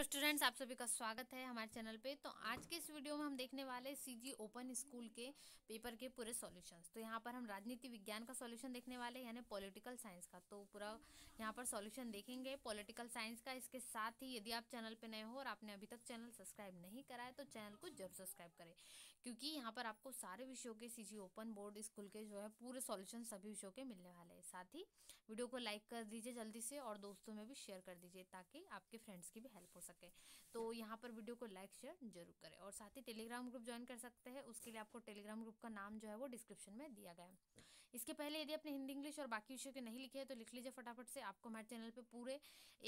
hello students आप सभी का स्वागत है हमारे चैनल पे तो आज के इस वीडियो में हम देखने वाले सीजी ओपन स्कूल के पेपर के पूरे सॉल्यूशंस तो यहाँ पर हम राजनीति विज्ञान का सॉल्यूशन देखने वाले यानी पॉलिटिकल साइंस का तो पूरा यहाँ पर सॉल्यूशन देखेंगे पॉलिटिकल साइंस का इसके साथ ही यदि आप चैनल पर नए हो और आपने अभी तक चैनल सब्सक्राइब नहीं करा है तो चैनल को जरूर सब्सक्राइब करें क्योंकि यहाँ पर आपको सारे विषयों के सी ओपन बोर्ड स्कूल के जो है पूरे सॉल्यूशन सभी विषयों के मिलने वाले हैं साथ ही वीडियो को लाइक कर दीजिए जल्दी से और दोस्तों में भी शेयर कर दीजिए ताकि आपके फ्रेंड्स की भी हेल्प हो सके तो यहाँ पर वीडियो को लाइक शेयर जरूर करें और साथ ही टेलीग्राम ग्रुप ज्वाइन कर सकते हैं उसके लिए आपको टेलीग्राम ग्रुप का नाम जो है वो डिस्क्रिप्शन में दिया गया है इसके पहले यदि आपने हिंदी इंग्लिश और बाकी विषयों के नहीं लिखे हैं तो लिख लीजिए फटाफट से आपको हमारे चैनल पर पूरे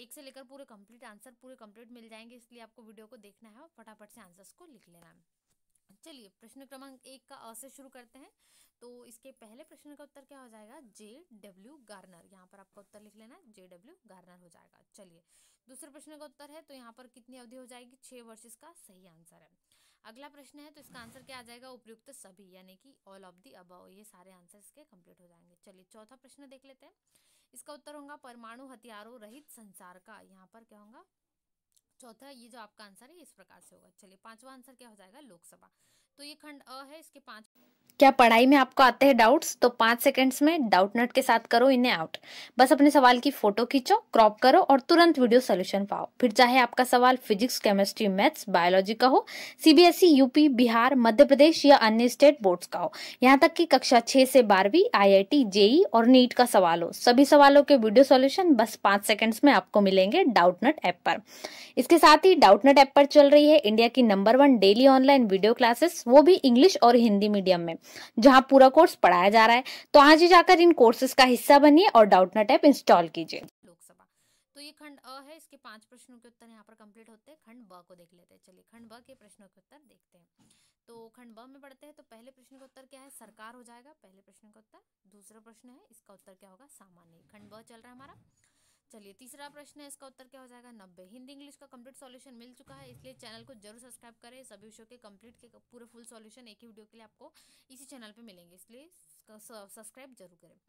एक से लेकर पूरे कंप्लीट आंसर पूरे कंप्लीट मिल जाएंगे इसलिए आपको वीडियो को देखना है और फटाफट से आंसर्स को लिख लेना है चलिए प्रश्न क्रमांक एक का अ शुरू करते हैं तो इसके पहले प्रश्न का उत्तर क्या हो जाएगा जे डब्ल्यू गार्नर यहाँ पर आपका उत्तर लिख लेना जे डब्ल्यू गार्नर हो जाएगा चलिए दूसरे प्रश्न का उत्तर है तो यहाँ पर कितनी अवधि हो जाएगी छः वर्ष इसका सही आंसर है अगला प्रश्न है तो इसका आंसर क्या आ जाएगा उपयुक्त सभी यानी कि ऑल ऑफ दी अब ये सारे आंसर इसके कंप्लीट हो जाएंगे चलिए चौथा प्रश्न देख लेते हैं इसका उत्तर होगा परमाणु हथियारों रहित संसार का यहाँ पर क्या होगा चौथा ये जो आपका आंसर है इस प्रकार से होगा चलिए पांचवा आंसर क्या हो जाएगा लोकसभा तो ये खंड अ है इसके पांच क्या पढ़ाई में आपको आते हैं डाउट्स तो पांच सेकंड्स में डाउट नट के साथ करो इन्हें आउट बस अपने सवाल की फोटो खींचो क्रॉप करो और तुरंत वीडियो सोल्यूशन पाओ फिर चाहे आपका सवाल फिजिक्स केमिस्ट्री मैथ्स बायोलॉजी का हो CBSE UP e, Bihar Madhya Pradesh या अन्य स्टेट बोर्ड्स का हो यहाँ तक की कक्षा छह से बारहवीं आई आई जेई और नीट का सवाल हो सभी सवालों के वीडियो सोल्यूशन बस पांच सेकेंड्स में आपको मिलेंगे डाउट नट ऐप पर इसके साथ ही डाउट नट ऐप पर चल रही है इंडिया की number one daily online video classes वो भी इंग्लिश और हिंदी मीडियम में जहां पूरा कोर्स पढ़ाया जा रहा है तो आज ही जाकर इन कोर्सेज का हिस्सा बनिए और नट ऐप इंस्टॉल कीजिए लोकसभा तो ये खंड अ है इसके पांच प्रश्नों के उत्तर यहाँ पर कंप्लीट होते हैं खंड ब को देख लेते हैं चलिए खंड ब के प्रश्नों के उत्तर देखते हैं तो खंड ब में पढ़ते हैं तो पहले प्रश्न का उत्तर क्या है सरकार हो जाएगा पहले प्रश्न का उत्तर दूसरा प्रश्न है इसका उत्तर क्या होगा सामान्य खंड ब चल रहा है हमारा चलिए तीसरा प्रश्न है इसका उत्तर क्या हो जाएगा नब्बे हिंदी इंग्लिश का कंप्लीट सॉल्यूशन मिल चुका है इसलिए चैनल को जरूर सब्सक्राइब करें सभी विषयों के कंप्लीट के पूरे फुल सॉल्यूशन एक ही वीडियो के लिए आपको इसी चैनल पे मिलेंगे इसलिए सब्सक्राइब जरूर करें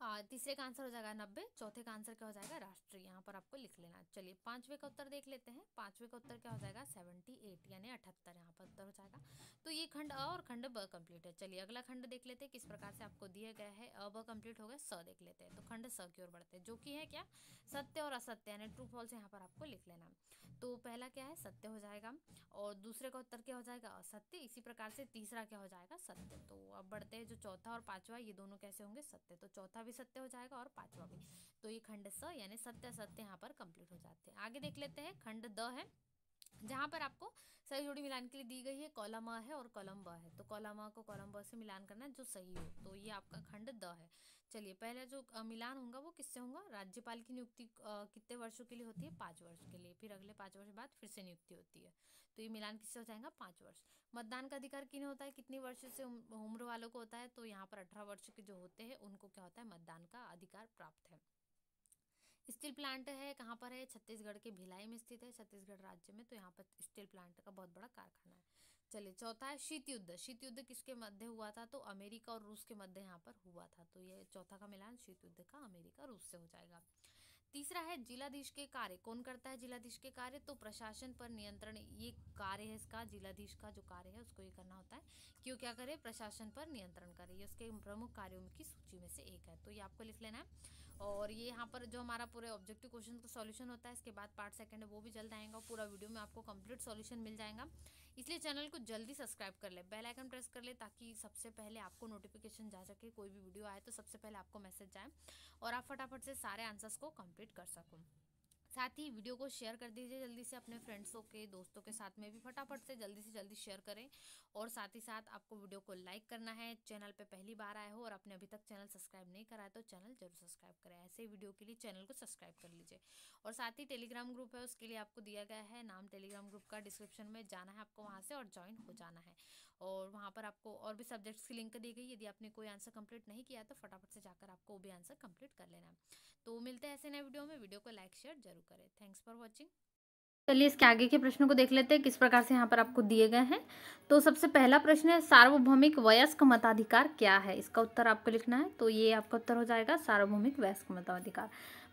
हाँ, तीसरे का आंसर हो जाएगा नब्बे चौथे का आंसर क्या हो जाएगा राष्ट्रीय यहाँ पर आपको लिख लेना चलिए पांचवे का उत्तर देख लेते हैं पांचवे का उत्तर क्या हो जाएगा सेवेंटी एट यानी अठहत्तर यहाँ पर उत्तर हो जाएगा तो ये खंड अ और खंड ब कंप्लीट है चलिए अगला खंड देख लेते हैं किस प्रकार से आपको दिया गया है अ ब हो गया स देख लेते हैं तो खंड स की ओर बढ़ते हैं जो कि है क्या सत्य और असत्य यानी ट्रू फॉल्स यहाँ पर आपको लिख लेना तो पहला क्या है सत्य हो जाएगा और दूसरे का उत्तर क्या हो जाएगा असत्य इसी प्रकार से तीसरा क्या हो जाएगा सत्य तो अब बढ़ते हैं जो चौथा और पांचवा ये दोनों कैसे होंगे सत्य तो चौथा भी सत्य हो जाएगा और पांचवा भी तो ये खंड स यानी सत्य सत्य यहाँ पर कंप्लीट हो जाते हैं आगे देख लेते हैं खंड द है जहाँ पर आपको सही जोड़ी मिलान के लिए दी गई है कॉलम अ है और कॉलम ब है तो कॉलम अ को कॉलम ब से मिलान करना है जो सही हो तो ये आपका खंड द है चलिए पहले जो मिलान होगा वो किससे होगा राज्यपाल की नियुक्ति कितने वर्षों के लिए होती है पाँच वर्ष के लिए फिर अगले पाँच वर्ष बाद फिर से नियुक्ति होती है तो ये मिलान किससे हो जाएगा पाँच वर्ष मतदान का अधिकार किन्हें होता है कितनी वर्ष से उम्र वालों को होता है तो यहाँ पर अठारह वर्ष के जो होते हैं उनको क्या होता है मतदान का अधिकार प्राप्त है स्टील प्लांट है कहाँ पर है छत्तीसगढ़ के भिलाई में स्थित है छत्तीसगढ़ राज्य में तो यहाँ पर स्टील प्लांट का बहुत बड़ा कारखाना है चलिए चौथा है शीत युद्ध शीत युद्ध किसके मध्य हुआ था तो अमेरिका और रूस के मध्य यहाँ पर हुआ था तो ये चौथा का मिलान शीत युद्ध का अमेरिका रूस से हो जाएगा तीसरा है जिलाधीश के कार्य कौन करता है जिलाधीश के कार्य तो प्रशासन पर नियंत्रण ये कार्य है इसका जिलाधीश का जो कार्य है उसको ये करना होता है कि वो क्या करे प्रशासन पर नियंत्रण करे ये उसके प्रमुख कार्यों की सूची में से एक है तो ये आपको लिख लेना है और ये यहाँ पर जो हमारा पूरे ऑब्जेक्टिव क्वेश्चन का सॉल्यूशन होता है इसके बाद पार्ट सेकंड है वो भी जल्द आएगा पूरा वीडियो में आपको कंप्लीट सॉल्यूशन मिल जाएगा इसलिए चैनल को जल्दी सब्सक्राइब कर ले बेल आइकन प्रेस कर ले ताकि सबसे पहले आपको नोटिफिकेशन जा सके कोई भी वीडियो आए तो सबसे पहले आपको मैसेज जाए और आप फटाफट से सारे आंसर्स को कम्प्लीट कर सकूँ साथ ही वीडियो को शेयर कर दीजिए जल्दी से अपने फ्रेंड्सों के दोस्तों के साथ में भी फटाफट से जल्दी से जल्दी शेयर करें और साथ ही साथ आपको वीडियो को लाइक करना है चैनल पे पहली बार आए हो और आपने अभी तक चैनल सब्सक्राइब नहीं करा है तो चैनल जरूर सब्सक्राइब करें ऐसे वीडियो के लिए चैनल को सब्सक्राइब कर लीजिए और साथ ही टेलीग्राम ग्रुप है उसके लिए आपको दिया गया है नाम टेलीग्राम ग्रुप का डिस्क्रिप्शन में जाना है आपको वहाँ से और ज्वाइन हो जाना है और वहाँ पर आपको और भी सब्जेक्ट्स की लिंक दी गई यदि आपने कोई आंसर कंप्लीट नहीं किया तो फटाफट से जाकर आपको वो भी आंसर कम्प्लीट कर लेना है तो मिलते हैं ऐसे नए वीडियो में वीडियो को लाइक शेयर जरूर करें थैंक्स फॉर वॉचिंग चलिए इसके आगे के प्रश्नों को देख लेते हैं किस प्रकार से यहाँ पर आपको दिए गए हैं तो सबसे पहला प्रश्न है सार्वभौमिक वयस्क मताधिकार क्या है इसका उत्तर आपको लिखना है तो ये आपका उत्तर हो जाएगा सार्वभौमिक वयस्क मताधिकार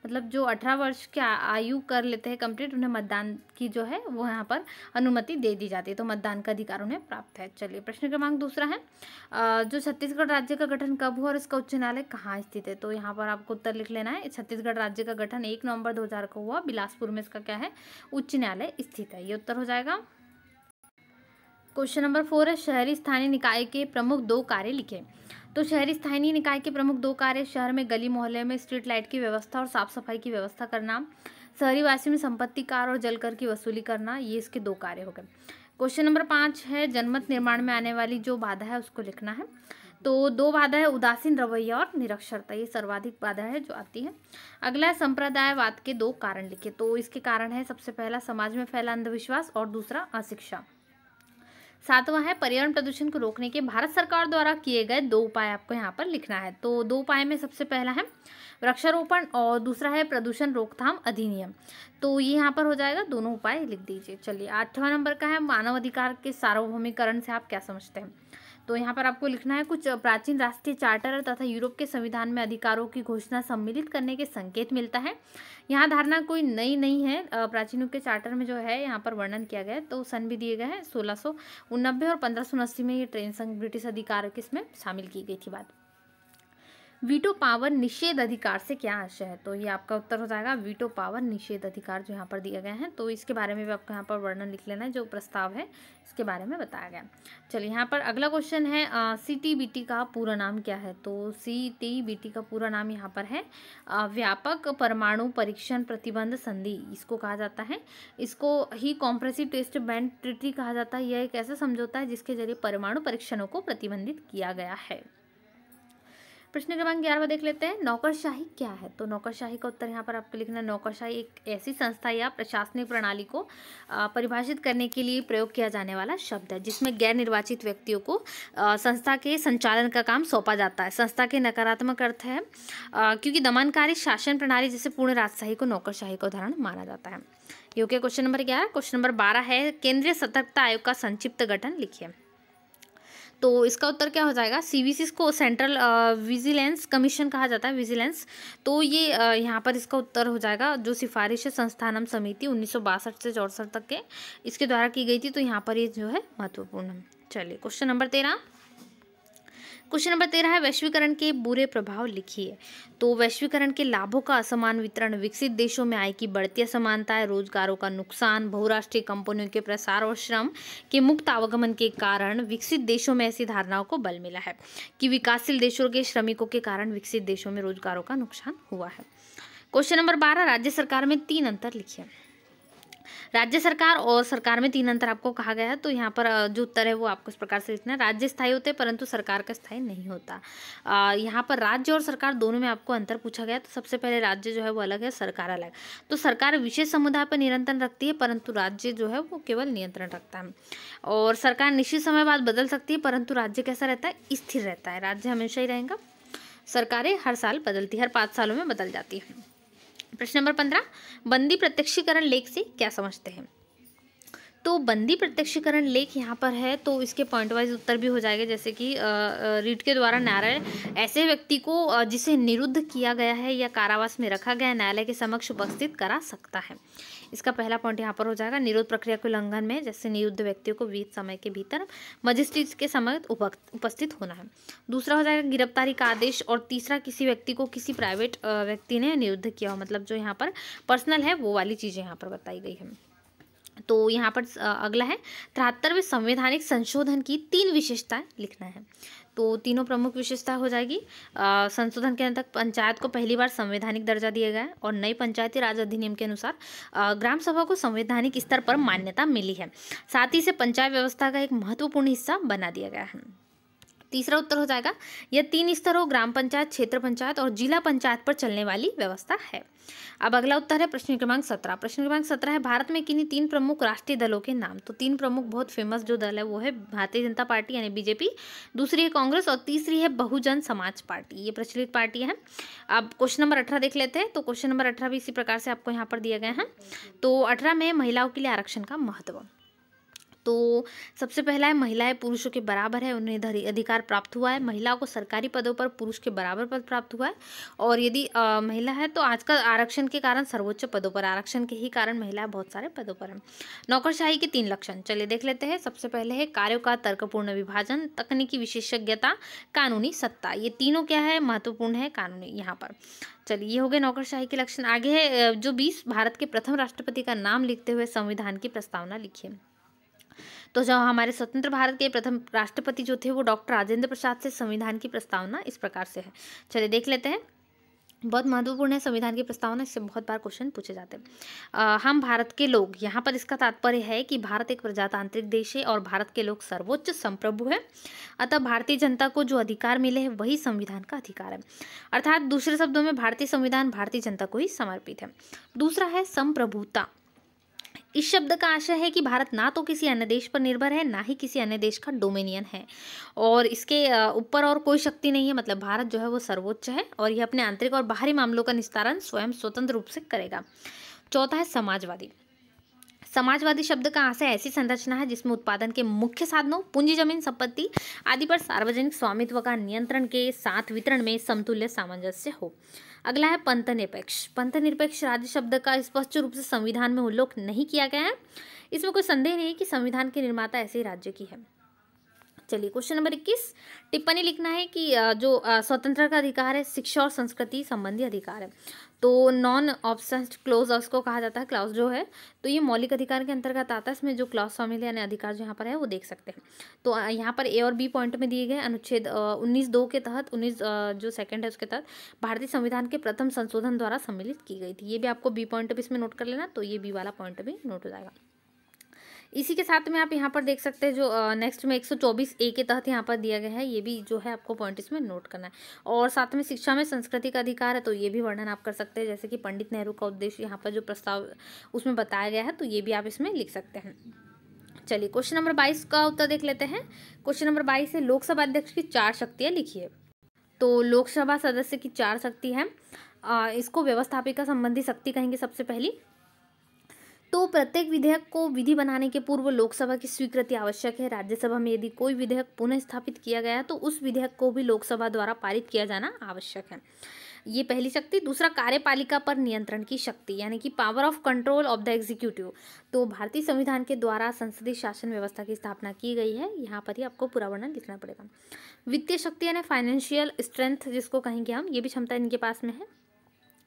मतलब जो अठारह वर्ष के आयु कर लेते हैं कंप्लीट उन्हें मतदान की जो है वो यहाँ पर अनुमति दे दी जाती है तो मतदान का अधिकार उन्हें प्राप्त है चलिए प्रश्न क्रमांक दूसरा है जो छत्तीसगढ़ राज्य का गठन कब हुआ और इसका उच्च न्यायालय कहाँ स्थित है तो यहाँ पर आपको उत्तर लिख लेना है छत्तीसगढ़ राज्य का गठन एक नवम्बर दो को हुआ बिलासपुर में इसका क्या है उच्च न्यायालय स्थित है ये उत्तर हो जाएगा क्वेश्चन नंबर फोर है शहरी स्थानीय निकाय के प्रमुख दो कार्य लिखे तो शहरी स्थानीय निकाय के प्रमुख दो कार्य शहर में गली मोहल्ले में स्ट्रीट लाइट की व्यवस्था और साफ सफाई की व्यवस्था करना शहरी वासी में संपत्ति कार और जल कर की वसूली करना ये इसके दो कार्य हो गए क्वेश्चन नंबर पाँच है जनमत निर्माण में आने वाली जो बाधा है उसको लिखना है तो दो बाधा है उदासीन रवैया और निरक्षरता ये सर्वाधिक बाधा है जो आती है अगला है संप्रदायवाद के दो कारण लिखे तो इसके कारण है सबसे पहला समाज में फैला अंधविश्वास और दूसरा अशिक्षा सातवां है पर्यावरण प्रदूषण को रोकने के भारत सरकार द्वारा किए गए दो उपाय आपको यहाँ पर लिखना है तो दो उपाय में सबसे पहला है वृक्षारोपण और दूसरा है प्रदूषण रोकथाम अधिनियम तो ये यहाँ पर हो जाएगा दोनों उपाय लिख दीजिए चलिए आठवां नंबर का है मानव अधिकार के सार्वभौमिकरण से आप क्या समझते हैं तो यहाँ पर आपको लिखना है कुछ प्राचीन राष्ट्रीय चार्टर तथा यूरोप के संविधान में अधिकारों की घोषणा सम्मिलित करने के संकेत मिलता है यहाँ धारणा कोई नई नहीं है प्राचीनों के चार्टर में जो है यहाँ पर वर्णन किया गया है तो सन भी दिए गए हैं सोलह और पंद्रह में ये ट्रेन संघ ब्रिटिश अधिकार किसमें शामिल की गई थी बात वीटो पावर निषेध अधिकार से क्या आशय है तो ये आपका उत्तर हो जाएगा वीटो पावर निषेध अधिकार जो यहाँ पर दिया गया है तो इसके बारे में भी आपको यहाँ पर वर्णन लिख लेना है जो प्रस्ताव है इसके बारे में बताया गया चलिए यहाँ पर अगला क्वेश्चन है सी टी बी टी का पूरा नाम क्या है तो सी टी बी टी का पूरा नाम यहाँ पर है आ, व्यापक परमाणु परीक्षण प्रतिबंध संधि इसको कहा जाता है इसको ही कॉम्प्रेसिव टेस्ट बैंड ट्रिटी कहा जाता है यह एक ऐसा समझौता है जिसके जरिए परमाणु परीक्षणों को प्रतिबंधित किया गया है प्रश्न क्रमांक ग्यारहवा देख लेते हैं नौकरशाही क्या है तो नौकरशाही का उत्तर यहाँ पर आपको लिखना है नौकरशाही एक ऐसी संस्था या प्रशासनिक प्रणाली को परिभाषित करने के लिए प्रयोग किया जाने वाला शब्द है जिसमें गैर निर्वाचित व्यक्तियों को संस्था के संचालन का काम सौंपा जाता है संस्था के नकारात्मक अर्थ है क्योंकि दमनकारी शासन प्रणाली जैसे पूर्ण राजशाही को नौकरशाही का उदाहरण माना जाता है योग्य क्वेश्चन नंबर ग्यारह क्वेश्चन नंबर बारह है केंद्रीय सतर्कता आयोग का संक्षिप्त गठन लिखिए तो इसका उत्तर क्या हो जाएगा सी को सेंट्रल विजिलेंस कमीशन कहा जाता है विजिलेंस तो ये यहाँ पर इसका उत्तर हो जाएगा जो सिफारिश है संस्थानम समिति उन्नीस से चौसठ तक के इसके द्वारा की गई थी तो यहाँ पर ये जो है महत्वपूर्ण चलिए क्वेश्चन नंबर तेरह क्वेश्चन नंबर तेरह है वैश्वीकरण के बुरे प्रभाव लिखिए तो वैश्वीकरण के लाभों का असमान वितरण विकसित देशों में आय की बढ़ती असमानता है रोजगारों का नुकसान बहुराष्ट्रीय कंपनियों के प्रसार और श्रम के मुक्त आवागमन के कारण विकसित देशों में ऐसी धारणाओं को बल मिला है कि विकासशील देशों के श्रमिकों के कारण विकसित देशों में रोजगारों का नुकसान हुआ है क्वेश्चन नंबर बारह राज्य सरकार में तीन अंतर लिखिए राज्य सरकार और सरकार में तीन अंतर आपको कहा गया है तो यहाँ पर जो उत्तर है वो आपको इस प्रकार से लिखना है राज्य स्थायी होते हैं परंतु सरकार का स्थायी नहीं होता यहाँ पर राज्य और सरकार दोनों में आपको अंतर पूछा गया तो सबसे पहले राज्य जो है वो अलग है सरकार अलग तो सरकार विशेष समुदाय पर नियंत्रण रखती है परंतु राज्य जो है वो केवल नियंत्रण रखता है और सरकार निश्चित समय बाद बदल सकती है परंतु राज्य कैसा रहता है स्थिर रहता है राज्य हमेशा ही रहेगा सरकारें हर साल बदलती है हर पाँच सालों में बदल जाती है प्रश्न नंबर पंद्रह बंदी प्रत्यक्षीकरण लेख से क्या समझते हैं तो बंदी प्रत्यक्षीकरण लेख यहाँ पर है तो इसके पॉइंट वाइज उत्तर भी हो जाएगा जैसे कि रीट के द्वारा न्यायालय ऐसे व्यक्ति को जिसे निरुद्ध किया गया है या कारावास में रखा गया न्यायालय के समक्ष उपस्थित करा सकता है इसका पहला पॉइंट यहाँ पर हो जाएगा निरोध प्रक्रिया के उल्लंघन में जैसे निरुद्ध व्यक्तियों को वीत समय के भीतर मजिस्ट्रेट के समय उपस्थित होना है दूसरा हो जाएगा गिरफ्तारी का आदेश और तीसरा किसी व्यक्ति को किसी प्राइवेट व्यक्ति ने निरुद्ध किया हो मतलब जो यहाँ पर पर्सनल है वो वाली चीज़ें यहाँ पर बताई गई है तो यहाँ पर अगला है तिहत्तरवें संवैधानिक संशोधन की तीन विशेषताएं लिखना है तो तीनों प्रमुख विशेषता हो जाएगी संशोधन के अंतर्गत पंचायत को पहली बार संवैधानिक दर्जा दिया गया है और नई पंचायती राज अधिनियम के अनुसार ग्राम सभा को संवैधानिक स्तर पर मान्यता मिली है साथ ही इसे पंचायत व्यवस्था का एक महत्वपूर्ण हिस्सा बना दिया गया है तीसरा उत्तर हो जाएगा यह तीन स्तरों ग्राम पंचायत क्षेत्र पंचायत और जिला पंचायत पर चलने वाली व्यवस्था है अब अगला उत्तर है प्रश्न क्रमांक सत्रह प्रश्न क्रमांक सत्रह है भारत में किन्हीं तीन प्रमुख राष्ट्रीय दलों के नाम तो तीन प्रमुख बहुत फेमस जो दल है वो है भारतीय जनता पार्टी यानी बीजेपी दूसरी है कांग्रेस और तीसरी है बहुजन समाज पार्टी ये प्रचलित पार्टी है अब क्वेश्चन नंबर अठारह देख लेते हैं तो क्वेश्चन नंबर अठारह भी इसी प्रकार से आपको यहाँ पर दिया गया है तो अठारह में महिलाओं के लिए आरक्षण का महत्व तो सबसे पहला है महिलाएं पुरुषों के बराबर है उन्हें अधिकार प्राप्त हुआ है महिलाओं को सरकारी पदों पर पुरुष के बराबर पद प्राप्त हुआ है और यदि महिला है तो आजकल आरक्षण के कारण सर्वोच्च पदों पर आरक्षण के ही कारण महिलाएं बहुत सारे पदों पर हैं नौकरशाही के तीन लक्षण चलिए देख लेते हैं सबसे पहले है कार्यों का तर्कपूर्ण विभाजन तकनीकी विशेषज्ञता कानूनी सत्ता ये तीनों क्या है महत्वपूर्ण है कानूनी यहाँ पर चलिए ये हो गए नौकरशाही के लक्षण आगे है जो बीस भारत के प्रथम राष्ट्रपति का नाम लिखते हुए संविधान की प्रस्तावना है तो जो हमारे स्वतंत्र भारत के प्रथम राष्ट्रपति जो थे वो डॉक्टर राजेंद्र प्रसाद से संविधान की प्रस्तावना इस प्रकार से है चलिए देख लेते हैं बहुत महत्वपूर्ण है संविधान की प्रस्तावना इससे बहुत बार क्वेश्चन पूछे जाते हैं आ, हम भारत के लोग यहाँ पर इसका तात्पर्य है कि भारत एक प्रजातांत्रिक देश है और भारत के लोग सर्वोच्च संप्रभु है अतः भारतीय जनता को जो अधिकार मिले हैं वही संविधान का अधिकार है अर्थात दूसरे शब्दों में भारतीय संविधान भारतीय जनता को ही समर्पित है दूसरा है संप्रभुता इस शब्द का आशय है कि भारत ना तो किसी अन्य देश पर निर्भर है ना ही किसी अन्य देश का डोमिनियन है और इसके ऊपर और कोई शक्ति नहीं है मतलब भारत जो है वो सर्वोच्च है और यह अपने आंतरिक और बाहरी मामलों का निस्तारण स्वयं स्वतंत्र रूप से करेगा चौथा है समाजवादी समाजवादी शब्द का आशय ऐसी संरचना है जिसमें उत्पादन के मुख्य साधनों पूंजी जमीन संपत्ति आदि पर सार्वजनिक स्वामित्व का नियंत्रण के साथ वितरण में समतुल्य सामंजस्य हो अगला है पंथ निरपेक्ष पंथ निरपेक्ष राज्य शब्द का स्पष्ट रूप से संविधान में उल्लेख नहीं किया गया है इसमें कोई संदेह नहीं है कि संविधान के निर्माता ऐसे ही राज्य की है चलिए क्वेश्चन नंबर इक्कीस टिप्पणी लिखना है कि जो स्वतंत्रता का अधिकार है शिक्षा और संस्कृति संबंधी अधिकार है तो नॉन ऑप्शन क्लोज उसको कहा जाता है क्लाउज जो है तो ये मौलिक अधिकार के अंतर्गत आता है इसमें जो क्लाउज शामिल है यानी अधिकार जो यहाँ पर है वो देख सकते हैं तो यहाँ पर ए और बी पॉइंट में दिए गए अनुच्छेद उन्नीस दो के तहत उन्नीस जो सेकंड है उसके तहत भारतीय संविधान के प्रथम संशोधन द्वारा सम्मिलित की गई थी ये भी आपको बी पॉइंट भी इसमें नोट कर लेना तो ये बी वाला पॉइंट भी नोट हो जाएगा इसी के साथ में आप यहाँ पर देख सकते हैं जो नेक्स्ट में 124 ए के तहत यहाँ पर दिया गया है ये भी जो है आपको पॉइंट इसमें नोट करना है और साथ में शिक्षा में संस्कृति का अधिकार है तो ये भी वर्णन आप कर सकते हैं जैसे कि पंडित नेहरू का उद्देश्य यहाँ पर जो प्रस्ताव उसमें बताया गया है तो ये भी आप इसमें लिख सकते हैं चलिए क्वेश्चन नंबर बाईस का उत्तर देख लेते हैं क्वेश्चन नंबर बाईस है लोकसभा अध्यक्ष की चार शक्तियाँ लिखिए तो लोकसभा सदस्य की चार शक्ति है इसको व्यवस्थापिका संबंधी शक्ति कहेंगे सबसे पहली तो प्रत्येक विधेयक को विधि बनाने के पूर्व लोकसभा की स्वीकृति आवश्यक है राज्यसभा में यदि कोई विधेयक पुनः स्थापित किया गया तो उस विधेयक को भी लोकसभा द्वारा पारित किया जाना आवश्यक है ये पहली शक्ति दूसरा कार्यपालिका पर नियंत्रण की शक्ति यानी कि power of control of the executive तो भारतीय संविधान के द्वारा संसदीय शासन व्यवस्था की स्थापना की गई है यहाँ पर ही आपको पूरा वर्णन लिखना पड़ेगा वित्तीय शक्ति यानी फाइनेंशियल स्ट्रेंथ जिसको कहेंगे हम ये भी क्षमता इनके पास में है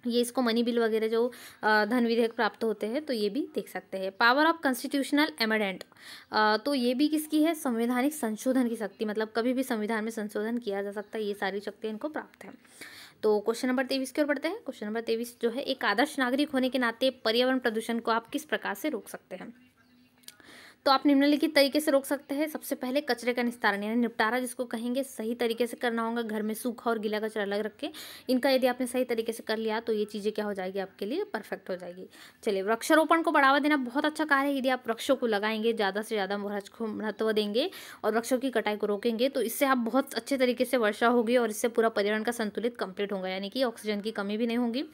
ये इसको मनी बिल वगैरह जो धन विधेयक प्राप्त होते हैं तो ये भी देख सकते हैं पावर ऑफ कॉन्स्टिट्यूशनल एमेडेंट तो ये भी किसकी है संवैधानिक संशोधन की शक्ति मतलब कभी भी संविधान में संशोधन किया जा सकता है ये सारी शक्तियाँ इनको प्राप्त हैं तो क्वेश्चन नंबर तेईस की ओर बढ़ते हैं क्वेश्चन नंबर तेईस जो है एक आदर्श नागरिक होने के नाते पर्यावरण प्रदूषण को आप किस प्रकार से रोक सकते हैं तो आप निम्नलिखित तरीके से रोक सकते हैं सबसे पहले कचरे का निस्तारण यानी निपटारा जिसको कहेंगे सही तरीके से करना होगा घर में सूखा और गीला कचरा अलग रख के इनका यदि आपने सही तरीके से कर लिया तो ये चीज़ें क्या हो जाएगी आपके लिए परफेक्ट हो जाएगी चलिए वृक्षारोपण को बढ़ावा देना बहुत अच्छा कार्य है यदि आप वृक्षों को लगाएंगे ज़्यादा से ज़्यादा वृक्ष को महत्व देंगे और वृक्षों की कटाई को रोकेंगे तो इससे आप बहुत अच्छे तरीके से वर्षा होगी और इससे पूरा पर्यावरण का संतुलित कंप्लीट होगा यानी कि ऑक्सीजन की कमी भी नहीं होगी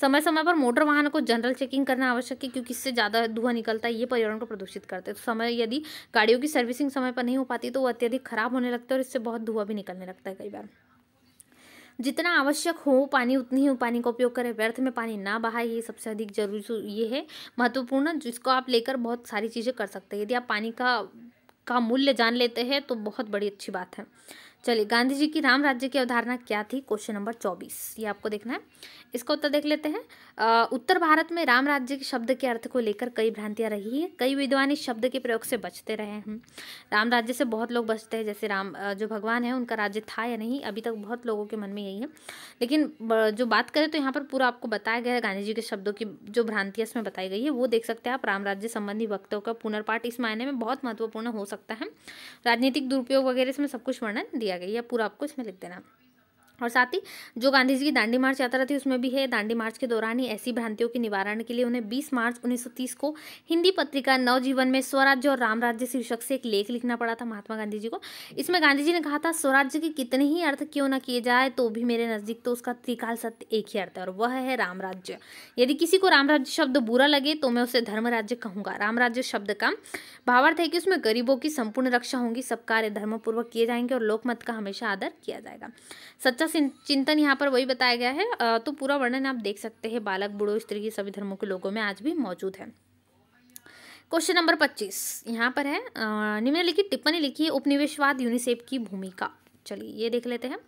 समय समय पर मोटर वाहन को जनरल चेकिंग करना आवश्यक है क्योंकि इससे ज़्यादा धुआं निकलता है ये पर्यावरण को प्रदूषित करते हैं समय यदि गाड़ियों की सर्विसिंग समय पर नहीं हो पाती तो वो अत्यधिक खराब होने लगता है और इससे बहुत धुआं भी निकलने लगता है कई बार जितना आवश्यक हो पानी उतनी ही पानी का उपयोग करें व्यर्थ में पानी ना बहाए ये सबसे अधिक जरूरी ये है महत्वपूर्ण जिसको आप लेकर बहुत सारी चीज़ें कर सकते हैं यदि आप पानी का का मूल्य जान लेते हैं तो बहुत बड़ी अच्छी बात है चलिए गांधी जी की राम राज्य की अवधारणा क्या थी क्वेश्चन नंबर चौबीस ये आपको देखना है इसका उत्तर देख लेते हैं उत्तर भारत में राम राज्य के शब्द के अर्थ को लेकर कई भ्रांतियाँ रही हैं कई विद्वान इस शब्द के प्रयोग से बचते रहे हैं राम राज्य से बहुत लोग बचते हैं जैसे राम जो भगवान है उनका राज्य था या नहीं अभी तक बहुत लोगों के मन में यही है लेकिन जो बात करें तो यहाँ पर पूरा आपको बताया गया है गांधी जी के शब्दों की जो भ्रांतियाँ इसमें बताई गई है वो देख सकते हैं आप राम राज्य संबंधी वक्तों का पुनर्पाठ इस मायने में बहुत महत्वपूर्ण हो सकता है राजनीतिक दुरुपयोग वगैरह इसमें सब कुछ वर्णन दिया गया है पूरा आपको इसमें लिख देना और साथ ही जो गांधी जी की दांडी मार्च यात्रा थी उसमें भी है दांडी मार्च के दौरान ही ऐसी भ्रांतियों के निवारण के लिए उन्हें 20 मार्च 1930 को हिंदी पत्रिका नवजीवन में स्वराज्य और राम राज्य शीर्षक से एक लेख लिखना पड़ा था महात्मा गांधी जी को इसमें गांधी जी ने कहा था स्वराज्य के कितने ही अर्थ क्यों ना किए जाए तो भी मेरे नज़दीक तो उसका त्रिकाल सत्य एक ही अर्थ है और वह है राम राज्य यदि किसी को राम राज्य शब्द बुरा लगे तो मैं उसे धर्म राज्य कहूंगा राम राज्य शब्द का भावार्थ है कि उसमें गरीबों की संपूर्ण रक्षा होगी सब कार्य धर्मपूर्वक किए जाएंगे और लोकमत का हमेशा आदर किया जाएगा सच्चा इसका चिंतन यहाँ पर वही बताया गया है तो पूरा वर्णन आप देख सकते हैं बालक बूढ़ो स्त्री की सभी धर्मों के लोगों में आज भी मौजूद है क्वेश्चन नंबर पच्चीस यहाँ पर है निम्नलिखित टिप्पणी लिखी है उपनिवेशवाद यूनिसेफ की भूमिका चलिए ये देख लेते हैं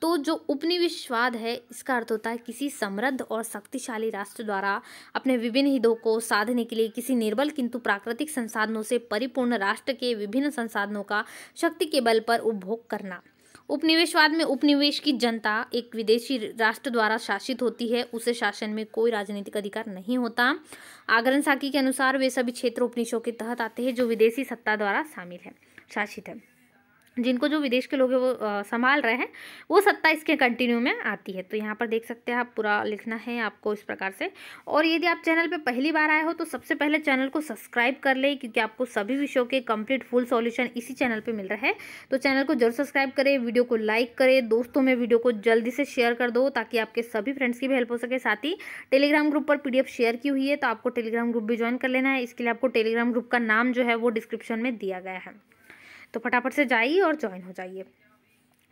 तो जो उपनिवेशवाद है इसका अर्थ होता है किसी समृद्ध और शक्तिशाली राष्ट्र द्वारा अपने विभिन्न हितों को साधने के लिए किसी निर्बल किंतु प्राकृतिक संसाधनों से परिपूर्ण राष्ट्र के विभिन्न संसाधनों का शक्ति के बल पर उपभोग करना उपनिवेशवाद में उपनिवेश की जनता एक विदेशी राष्ट्र द्वारा शासित होती है उसे शासन में कोई राजनीतिक अधिकार नहीं होता आगरन साकी के अनुसार वे सभी क्षेत्र उपनिषो के तहत आते हैं जो विदेशी सत्ता द्वारा शामिल है शासित है जिनको जो विदेश के लोग हैं वो संभाल रहे हैं वो सत्ता इसके कंटिन्यू में आती है तो यहाँ पर देख सकते हैं आप पूरा लिखना है आपको इस प्रकार से और यदि आप चैनल पे पहली बार आए हो तो सबसे पहले चैनल को सब्सक्राइब कर लें क्योंकि आपको सभी विषयों के कंप्लीट फुल सॉल्यूशन इसी चैनल पे मिल रहा है तो चैनल को जरूर सब्सक्राइब करें वीडियो को लाइक करें दोस्तों में वीडियो को जल्दी से शेयर कर दो ताकि आपके सभी फ्रेंड्स की भी हेल्प हो सके साथ ही टेलीग्राम ग्रुप पर पी शेयर की हुई है तो आपको टेलीग्राम ग्रुप भी ज्वाइन कर लेना है इसके लिए आपको टेलीग्राम ग्रुप का नाम जो है वो डिस्क्रिप्शन में दिया गया है तो फटाफट से जाइए और ज्वाइन हो जाइए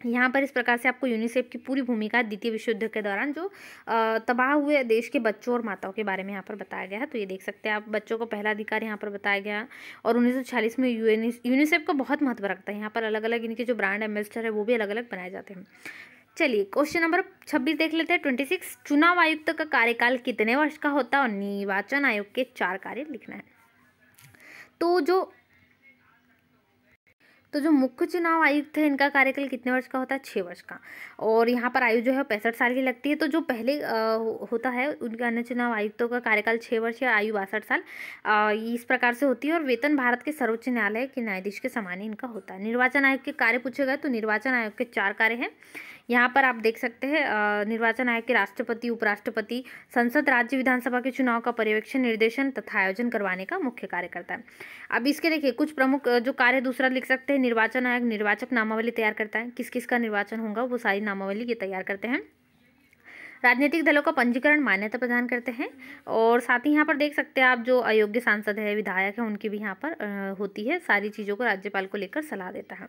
यहाँ पर इस प्रकार से आपको यूनिसेफ की पूरी भूमिका द्वितीय विश्व युद्ध के दौरान जो तबाह हुए देश के बच्चों और माताओं के बारे में यहाँ पर बताया गया है तो ये देख सकते हैं आप बच्चों को पहला अधिकार यहाँ पर बताया गया और उन्नीस में यूनिसेफ का बहुत महत्व रखता है यहाँ पर अलग अलग इनके जो ब्रांड एम्बेसडर है वो भी अलग अलग बनाए जाते हैं चलिए क्वेश्चन नंबर छब्बीस देख लेते हैं ट्वेंटी सिक्स चुनाव आयुक्त का कार्यकाल कितने वर्ष का होता है और निर्वाचन आयोग के चार कार्य लिखना है तो जो तो जो मुख्य चुनाव आयुक्त है इनका कार्यकाल कितने वर्ष का होता है छः वर्ष का और यहाँ पर आयु जो है पैंसठ साल की लगती है तो जो पहले आ, होता है उनके अन्य चुनाव आयुक्तों का कार्यकाल छः वर्ष या आयु बासठ साल आ, इस प्रकार से होती है और वेतन भारत के सर्वोच्च न्यायालय के न्यायाधीश के समान ही इनका होता है निर्वाचन आयोग के कार्य पूछे गए तो निर्वाचन आयोग के चार कार्य हैं यहाँ पर आप देख सकते हैं निर्वाचन आयोग के राष्ट्रपति उपराष्ट्रपति संसद राज्य विधानसभा के चुनाव का पर्यवेक्षण निर्देशन तथा आयोजन करवाने का मुख्य कार्यकर्ता है अब इसके देखिए कुछ प्रमुख जो कार्य दूसरा लिख सकते हैं निर्वाचन आयोग निर्वाचक नामावली तैयार करता है किस किस का निर्वाचन होगा वो सारी नामावली ये तैयार करते हैं राजनीतिक दलों का पंजीकरण मान्यता प्रदान करते हैं और साथ ही यहाँ पर देख सकते हैं आप जो अयोग्य सांसद है विधायक है उनकी भी यहाँ पर होती है सारी चीज़ों को राज्यपाल को लेकर सलाह देता है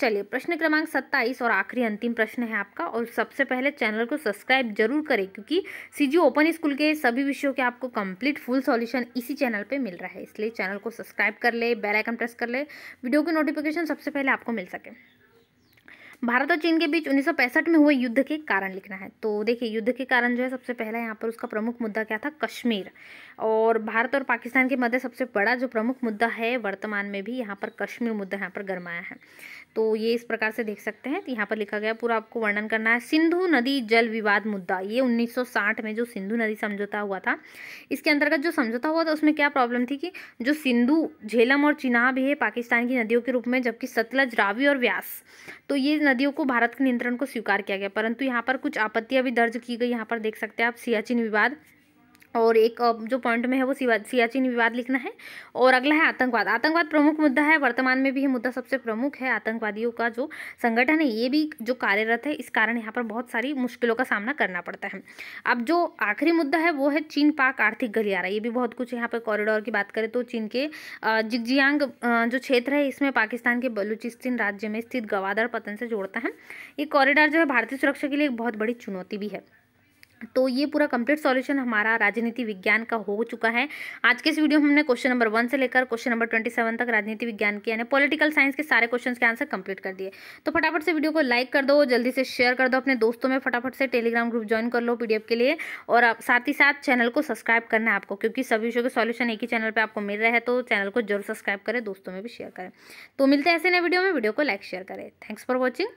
चलिए प्रश्न क्रमांक सत्ताईस और आखिरी अंतिम प्रश्न है आपका और सबसे पहले चैनल को सब्सक्राइब जरूर करें क्योंकि सी ओपन स्कूल के सभी विषयों के आपको कंप्लीट फुल सॉल्यूशन इसी चैनल पर मिल रहा है इसलिए चैनल को सब्सक्राइब कर ले बेलाइकन प्रेस कर ले वीडियो की नोटिफिकेशन सबसे पहले आपको मिल सके भारत और चीन के बीच उन्नीस में हुए युद्ध के कारण लिखना है तो देखिए युद्ध के कारण जो है सबसे पहला यहाँ पर उसका प्रमुख मुद्दा क्या था कश्मीर और भारत और पाकिस्तान के मध्य सबसे बड़ा जो प्रमुख मुद्दा है वर्तमान में भी यहाँ पर कश्मीर मुद्दा यहाँ पर गरमाया है तो ये इस प्रकार से देख सकते हैं यहाँ पर लिखा गया पूरा आपको वर्णन करना है सिंधु नदी जल विवाद मुद्दा ये 1960 में जो सिंधु नदी समझौता हुआ था इसके अंतर्गत जो समझौता हुआ था उसमें क्या प्रॉब्लम थी कि जो सिंधु झेलम और चिनाब है पाकिस्तान की नदियों के रूप में जबकि सतलज रावी और व्यास तो ये नदियों को भारत के नियंत्रण को स्वीकार किया गया परंतु यहाँ पर कुछ आपत्तियाँ भी दर्ज की गई यहाँ पर देख सकते हैं आप सियाचिन विवाद और एक जो पॉइंट में है वो सियाचिन विवाद लिखना है और अगला है आतंकवाद आतंकवाद प्रमुख मुद्दा है वर्तमान में भी ये मुद्दा सबसे प्रमुख है आतंकवादियों का जो संगठन है ये भी जो कार्यरत है इस कारण यहाँ पर बहुत सारी मुश्किलों का सामना करना पड़ता है अब जो आखिरी मुद्दा है वो है चीन पाक आर्थिक गलियारा ये भी बहुत कुछ यहाँ पर कॉरिडोर की बात करें तो चीन के जिगजियांग जो क्षेत्र है इसमें पाकिस्तान के बलूचिस्तान राज्य में स्थित गवादर पतन से जोड़ता है ये कॉरिडोर जो है भारतीय सुरक्षा के लिए एक बहुत बड़ी चुनौती भी है तो ये पूरा कंप्लीट सॉल्यूशन हमारा राजनीति विज्ञान का हो चुका है आज के इस वीडियो में हमने क्वेश्चन नंबर वन से लेकर क्वेश्चन नंबर ट्वेंटी सेवन तक राजनीति विज्ञान के यानी पॉलिटिकल साइंस के सारे क्वेश्चन के आंसर कंप्लीट कर दिए तो फटाफट से वीडियो को लाइक कर दो जल्दी से शेयर कर दो अपने दोस्तों में फटाफट से टेलीग्राम ग्रुप ज्वाइन कर लो पीडीएफ के लिए और आप साथ ही साथ चैनल को सब्सक्राइब करना है आपको क्योंकि सभी विषयों के सॉल्यूशन एक ही चैनल पर आपको मिल रहा है तो चैनल को जरूर सब्सक्राइब करें दोस्तों में भी शेयर करें तो मिलते हैं ऐसे नए वीडियो में वीडियो को लाइक शेयर करें थैंक्स फॉर वॉचिंग